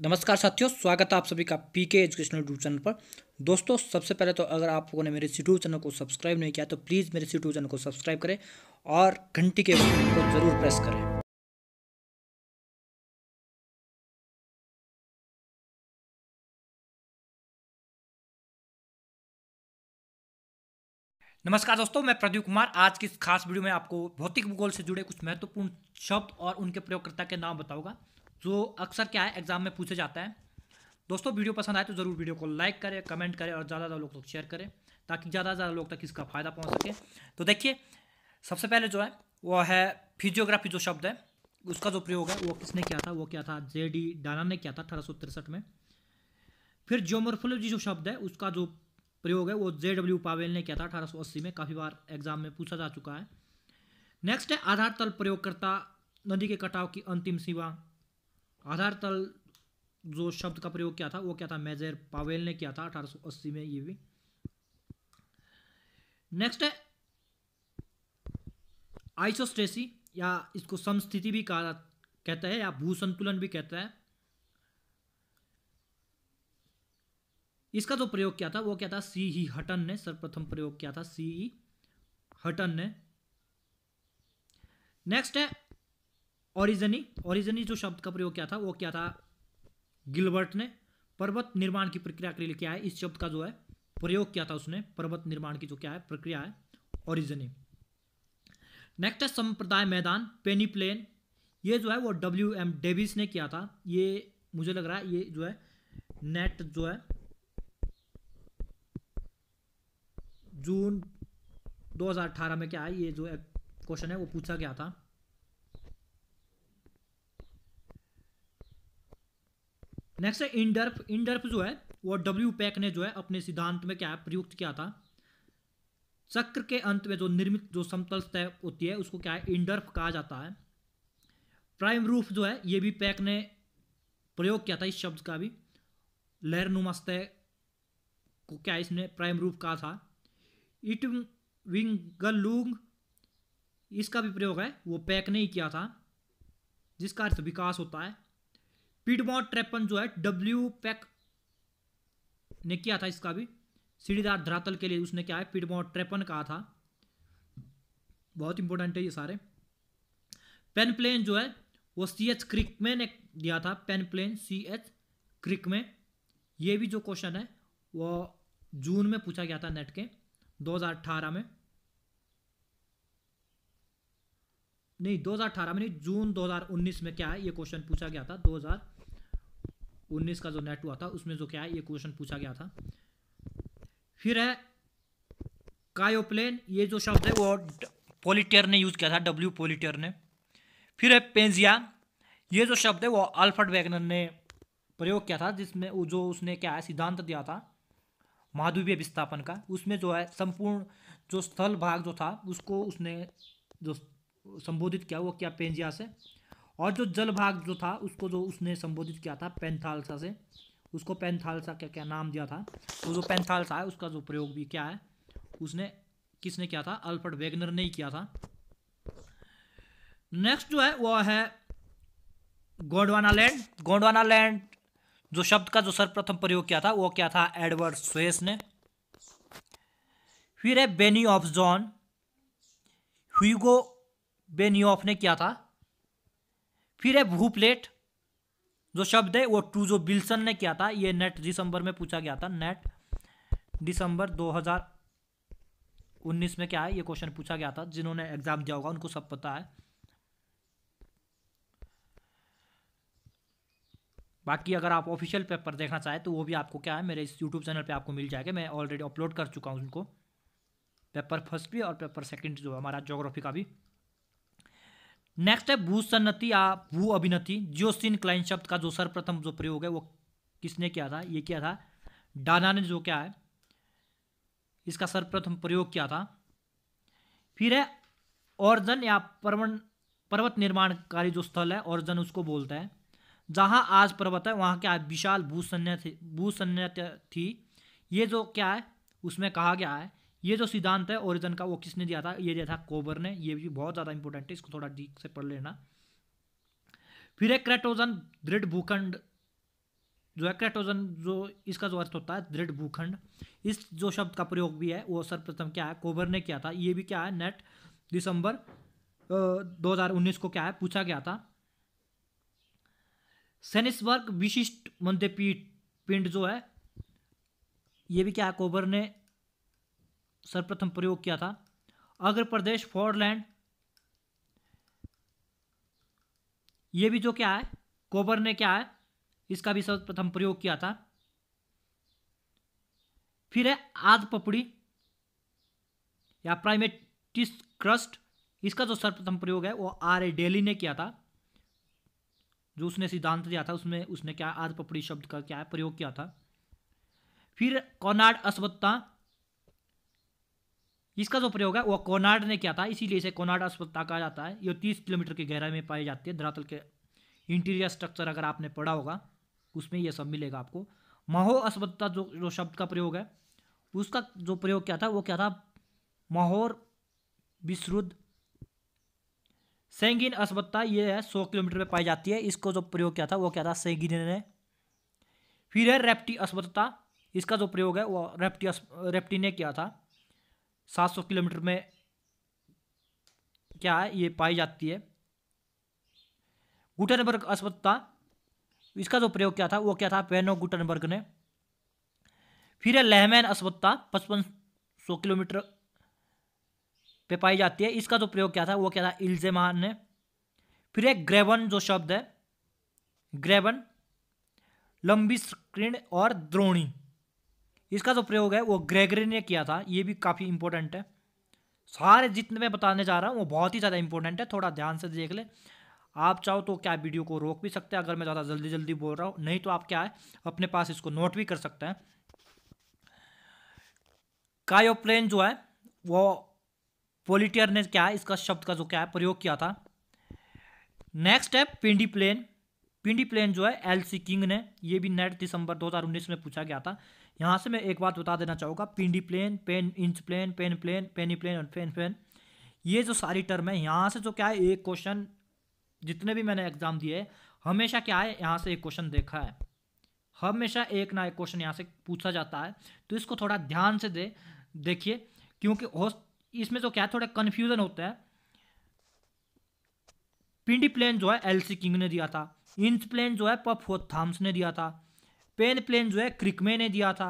नमस्कार साथियों स्वागत है आप सभी का पी के एजुकेशनल यूट्यूब चैनल पर दोस्तों सबसे पहले तो अगर आप लोगों ने मेरे यूट्यूब चैनल को सब्सक्राइब नहीं किया तो प्लीज़ मेरे यूट्यूब चैनल को सब्सक्राइब करें और घंटी के बटन को ज़रूर प्रेस करें नमस्कार दोस्तों मैं प्रदीप कुमार आज की इस खास वीडियो में आपको भौतिक भूगोल से जुड़े कुछ महत्वपूर्ण शब्द और उनके प्रयोगकर्ता के नाम बताऊंगा जो अक्सर क्या है एग्ज़ाम में पूछे जाता है दोस्तों वीडियो पसंद आए तो ज़रूर वीडियो को लाइक करें कमेंट करें और ज़्यादा ज़्यादा लोग तक शेयर करें ताकि ज़्यादा से ज़्यादा लोग तक इसका फ़ायदा पहुँच सके तो देखिए सबसे पहले जो है वो है फिजियोग्राफी जो शब्द है उसका जो प्रयोग है वो किसने किया था वो क्या था जे डी डाना ने किया था अठारह में फिर जियोमोर्फोलॉजी जो शब्द है उसका जो प्रयोग है वो जे डब्ल्यू पावेल ने किया था अस्सी में काफ़ी बार एग्जाम में पूछा जा चुका है नेक्स्ट है आधार तल प्रयोगकर्ता नदी के कटाव की अंतिम सीमा आधार तल जो शब्द का प्रयोग किया था वो क्या था मेजर पावेल ने किया था 1880 में ये भी नेक्स्ट है आइसोस्टेसी या इसको समस्थिति भी कहा कहता है या भूसंतुलन भी कहता है इसका जो प्रयोग किया था वो क्या था सी ही हटन ने सर्वप्रथम प्रयोग किया था सी ही हटन ने नेक्स्ट है ओरिजनी ओरिजनी जो शब्द का प्रयोग किया था वो क्या था गिलबर्ट ने पर्वत निर्माण की प्रक्रिया के लिए क्या है इस शब्द का जो है प्रयोग किया था उसने पर्वत निर्माण की जो क्या है प्रक्रिया है ओरिजनी नेक्स्ट है संप्रदाय मैदान पेनी प्लेन ये जो है वो डब्ल्यू एम डेविस ने किया था ये मुझे लग रहा है ये जो है नेट जो है जून 2018 में क्या है ये जो क्वेश्चन है वो पूछा गया था नेक्स्ट है इंडर्फ इंडर्फ जो है वो डब्ल्यू पैक e ने जो है अपने सिद्धांत में क्या प्रयुक्त किया था चक्र के अंत में जो निर्मित जो समतल सतह होती है उसको क्या है इंडर्फ कहा जाता है प्राइम रूफ जो है ये भी पैक e ने प्रयोग किया था इस शब्द का भी लहर नुमा को क्या इसने प्राइम रूफ कहा था इट विंगलूंग इसका भी प्रयोग है वो पैक e ने ही किया था जिसका अर्थ विकास होता है पीडमोट ट्रेपन जो है डब्ल्यू पैक ने किया था इसका भी सीढ़ीदार धरातल के लिए उसने क्या है पीडमोट ट्रेपन कहा था बहुत इंपॉर्टेंट है ये सारे पेन प्लेन जो है वो सी एच क्रिक में ने दिया था panplain C H Crick में ये भी जो क्वेश्चन है वो जून में पूछा गया था नेट के 2018 में नहीं 2018 में नहीं जून 2019 में क्या है ये क्वेश्चन पूछा गया था उन्नीस का जो नेट हुआ था उसमें जो क्या है ये क्वेश्चन पूछा गया था फिर है कायोप्लेन ये जो शब्द है वो पोलिटियर ने यूज़ किया था डब्ल्यू पोलिटियर ने फिर है पेंजिया ये जो शब्द है वो अल्फर्ड वैगनर ने प्रयोग किया था जिसमें जो उसने क्या है सिद्धांत दिया था महाद्वीपीय विस्थापन का उसमें जो है संपूर्ण जो स्थल भाग जो था उसको उसने जो संबोधित किया वो क्या पेंजिया से और जो जल भाग जो था उसको जो उसने संबोधित किया था पेंथालसा से उसको पेंथालसा क्या क्या नाम दिया था तो जो पेंथालसा है उसका जो प्रयोग भी क्या है उसने किसने किया था अल्फर्ड वेगनर ने ही किया था नेक्स्ट जो है वह है गोंडवाना लैंड गोंडवाना लैंड जो शब्द का जो सर्वप्रथम प्रयोग किया था वो क्या था एडवर्ड स्वेस ने फिर है बेनी ऑफ जॉन ह्यूगो ऑफ ने किया था फिर है भू प्लेट जो शब्द है वो टू जो बिल्सन ने किया था ये नेट दिसंबर में पूछा गया था नेट दिसंबर 2019 में क्या है ये क्वेश्चन पूछा गया था जिन्होंने एग्जाम दिया होगा उनको सब पता है बाकी अगर आप ऑफिशियल पेपर देखना चाहें तो वो भी आपको क्या है मेरे इस यूट्यूब चैनल पे आपको मिल जाएगा मैं ऑलरेडी अपलोड कर चुका हूँ उनको पेपर फर्स्ट भी और पेपर सेकंड जो हमारा जोग्राफी का भी नेक्स्ट है भू सन्नति या भू अभिनति जियोसिन क्लाइन शब्द का जो सर्वप्रथम जो प्रयोग है वो किसने किया था ये किया था डाना ने जो क्या है इसका सर्वप्रथम प्रयोग किया था फिर है औरजन या पर्वन पर्वत निर्माणकारी जो स्थल है औरजन उसको बोलता है जहाँ आज पर्वत है वहाँ क्या है विशाल भूसन्य थी भूसन्य थी ये जो क्या है उसमें कहा गया है ये जो सिद्धांत है ओरिजन का वो किसने दिया था ये दिया था कोबर ने ये भी बहुत ज़्यादा इंपॉर्टेंट है इसको थोड़ा ठीक से पढ़ लेना फिर एक क्रेटोजन दृढ़ भूखंड जो है क्रेटोजन जो इसका जो अर्थ होता है दृढ़ भूखंड इस जो शब्द का प्रयोग भी है वो सर्वप्रथम क्या है कोबर ने किया था ये भी क्या है नेट दिसंबर दो हज़ार उन्नीस को क्या है पूछा गया था सेनिसवर्ग विशिष्ट मध्यपीठ पिंड जो है ये भी क्या है कोबर ने सर्वप्रथम प्रयोग किया था अग्र प्रदेश फोरलैंड ये भी जो क्या है कोबर ने क्या है इसका भी सर्वप्रथम प्रयोग किया था फिर है आद पपड़ी या प्राइमेटिस क्रस्ट इसका जो सर्वप्रथम प्रयोग है वो आर ए डेली ने किया था जो उसने सिद्धांत दिया था उसमें उसने क्या आद पपड़ी शब्द का क्या है प्रयोग किया था फिर कॉनाड अस्वत्ता इसका जो प्रयोग है वो कोनाड ने किया था इसीलिए इसे कोनाड अस्पताल कहा जाता है ये तीस किलोमीटर की गहराई में पाई जाती है धरातल के इंटीरियर स्ट्रक्चर अगर आपने पढ़ा होगा उसमें यह सब मिलेगा आपको महो अस्पताल जो जो शब्द का प्रयोग है उसका जो प्रयोग क्या था वो क्या था महोर विश्रुद्ध सेंगिन अस्पताल ये है सौ किलोमीटर में पाई जाती है इसको जो प्रयोग किया था वो क्या था सेंगिन ने फिर है रेप्टी अस्पताल इसका जो प्रयोग है वो रेप्टी रेप्टी ने किया था 700 किलोमीटर में क्या है ये पाई जाती है गुटनबर्ग अस्पता इसका जो प्रयोग क्या था वो क्या था पेनो गुटनबर्ग ने फिर है लहमैन अस्पता पचपन सौ किलोमीटर पे पाई जाती है इसका जो प्रयोग क्या था वो क्या था इल्जेमान ने फिर है ग्रेवन जो शब्द है ग्रेवन लंबी स्क्रीन और द्रोणी इसका जो प्रयोग है वो ग्रेगरी ने किया था ये भी काफ़ी इंपॉर्टेंट है सारे जितने मैं बताने जा रहा हूँ वो बहुत ही ज़्यादा इंपॉर्टेंट है थोड़ा ध्यान से देख ले आप चाहो तो क्या वीडियो को रोक भी सकते हैं अगर मैं ज़्यादा जल्दी जल्दी बोल रहा हूँ नहीं तो आप क्या है अपने पास इसको नोट भी कर सकते हैं कायोप्लेन जो है वो पोलिटियर ने क्या है इसका शब्द का जो क्या है प्रयोग किया था नेक्स्ट है पिंडी प्लेन पिंडी प्लेन जो है एलसी किंग ने ये भी नेट दिसंबर 2019 में पूछा गया था यहाँ से मैं एक बात बता देना चाहूँगा पिंडी प्लेन पेन etchplain panplain peneplain और पेन प्लेन ये जो सारी टर्म है यहाँ से जो क्या है एक क्वेश्चन जितने भी मैंने एग्जाम दिए है हमेशा क्या है यहाँ से एक क्वेश्चन देखा है हमेशा एक ना एक क्वेश्चन यहाँ से पूछा जाता है तो इसको थोड़ा ध्यान से दे देखिए क्योंकि इसमें जो क्या है थोड़ा कन्फ्यूज़न होता है पिंडी प्लेन जो है एलसी किंग ने दिया था इंच प्लेन जो है पफ थाम्स ने दिया था पेन प्लेन जो है क्रिकमे ने दिया था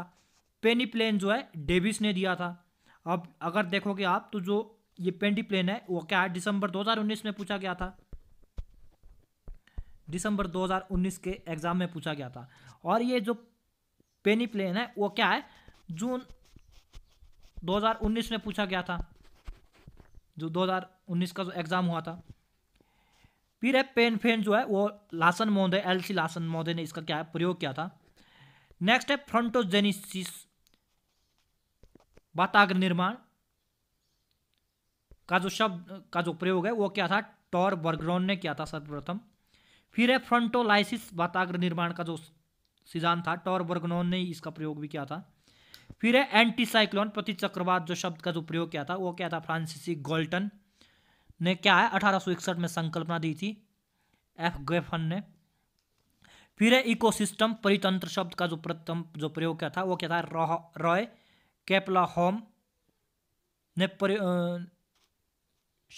पेनी प्लेन जो है डेविस ने दिया था अब अगर देखोगे आप तो जो ये पेंटी प्लेन है वो क्या है दिसंबर 2019 में पूछा गया था दिसंबर 2019 के एग्जाम में पूछा गया था और ये जो पेनी प्लेन है वो क्या है जून 2019 में पूछा गया था जो 2019 का जो एग्ज़ाम हुआ था फिर है पेन फेन जो है वो लासन महोदय एल सी लासन महोदय ने इसका क्या है प्रयोग किया था नेक्स्ट है फ्रंटोजेनिसिस वाताग्र निर्माण का जो शब्द का जो प्रयोग है वो क्या था टॉर बर्ग्रॉन ने किया था सर्वप्रथम फिर है फ्रंटोलाइसिस वाताग्र निर्माण का जो सिद्धांत था टॉर बर्गनोन ने इसका प्रयोग भी किया था फिर है एंटीसाइक्लोन प्रति चक्रवात जो शब्द का जो प्रयोग किया था वो क्या था फ्रांसिसी गोल्टन ने क्या है अठारह में संकल्पना दी थी एफ ग्रेफन ने फिर है इकोसिस्टम परितंत्र शब्द का जो प्रथम जो प्रयोग किया था वो क्या था रॉय कैपला होम ने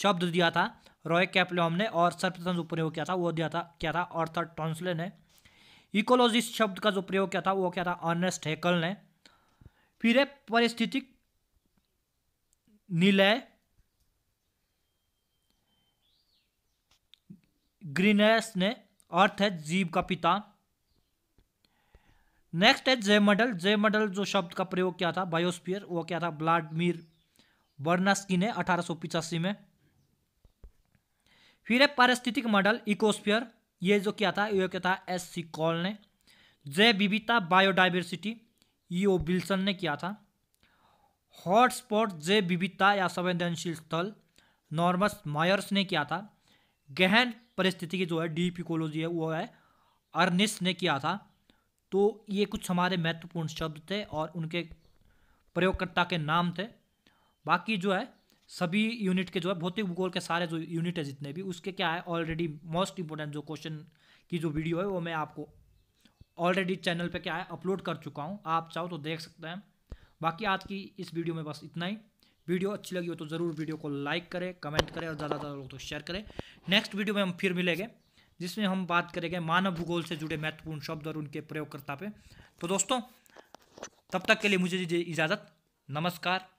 शब्द दिया था रॉय कैपलॉम ने और सर्वप्रथम जो प्रयोग किया था वो दिया था क्या था आर्थर टॉन्सले ने इकोलॉजिस्ट शब्द का जो प्रयोग किया था वो क्या था अर्नेस्ट हेकल ने फिर है परिस्थितिक निलय ग्रीनेस ने अर्थ है जीव का पिता नेक्स्ट है जय मडल जय मडल जो शब्द का प्रयोग किया था बायोस्पियर वो क्या था ब्लाडमीर बर्नास्की ने अठारह में फिर है पारिस्थितिक मॉडल इकोस्पियर ये जो क्या था ये क्या था एस सी कॉल ने जय विविधता बायोडाइवर्सिटी ये विल्सन ने किया था हॉटस्पॉट जय विविधता या संवेदनशील स्थल नॉर्मस मायर्स ने किया था गहन परिस्थिति की जो है डीप इकोलॉजी है वो है अर्निस ने किया था तो ये कुछ हमारे महत्वपूर्ण शब्द थे और उनके प्रयोगकर्ता के नाम थे बाकी जो है सभी यूनिट के जो है भौतिक भूगोल के सारे जो यूनिट है जितने भी उसके क्या है ऑलरेडी मोस्ट इम्पोर्टेंट जो क्वेश्चन की जो वीडियो है वो मैं आपको ऑलरेडी चैनल पे क्या है अपलोड कर चुका हूँ आप चाहो तो देख सकते हैं बाकी आज की इस वीडियो में बस इतना ही वीडियो अच्छी लगी हो तो ज़रूर वीडियो को लाइक करें कमेंट करें और ज़्यादा ज़्यादा लोग तो शेयर करें नेक्स्ट वीडियो में हम फिर मिलेंगे जिसमें हम बात करेंगे मानव भूगोल से जुड़े महत्वपूर्ण शब्द और उनके प्रयोगकर्ता पे तो दोस्तों तब तक के लिए मुझे दीजिए इजाज़त नमस्कार